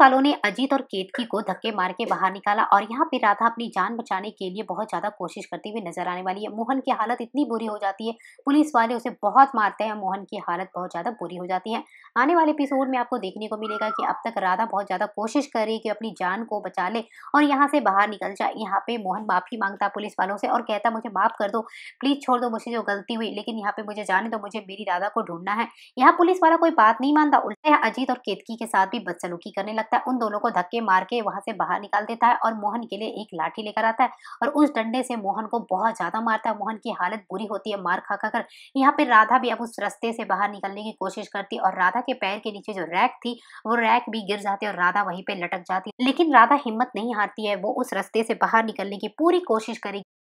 वालों ने अजीत और केतकी को धक्के मार के बाहर निकाला और यहाँ पे राधा अपनी जान बचाने के लिए बहुत ज्यादा कोशिश करती हुई नजर आने वाली है मोहन की हालत इतनी बुरी हो जाती है पुलिस वाले उसे बहुत मारते हैं मोहन की हालत बहुत ज्यादा बुरी हो जाती है आने वाले एपिसोड में आपको देखने को मिलेगा कि अब तक राधा बहुत ज्यादा कोशिश कर रही है कि अपनी जान को बचा ले और यहाँ से बाहर निकल जाए यहाँ पे मोहन माफी मांगता पुलिस वालों से और कहता मुझे माफ कर दो प्लीज छोड़ दो मुझे जो गलती हुई लेकिन यहाँ पे मुझे जाने दो मुझे मेरी राधा को ढूंढना है यहाँ पुलिस वाला कोई बात नहीं मानता उल्टा अजीत और केतकी के साथ भी बदसलूकी करने लगा लगता है उन दोनों को धक्के मार के वहां से बाहर निकाल देता है और मोहन के लिए एक लाठी लेकर आता है और उस डंडे से मोहन को बहुत ज़्यादा मारता है मोहन की हालत बुरी होती है मार खा खा कर यहाँ पर राधा भी अब उस रास्ते से बाहर निकलने की कोशिश करती और राधा के पैर के नीचे जो रैक थी वो रैक भी गिर जाती और राधा वहीं पर लटक जाती लेकिन राधा हिम्मत नहीं हारती है वो उस रास्ते से बाहर निकलने की पूरी कोशिश करेगी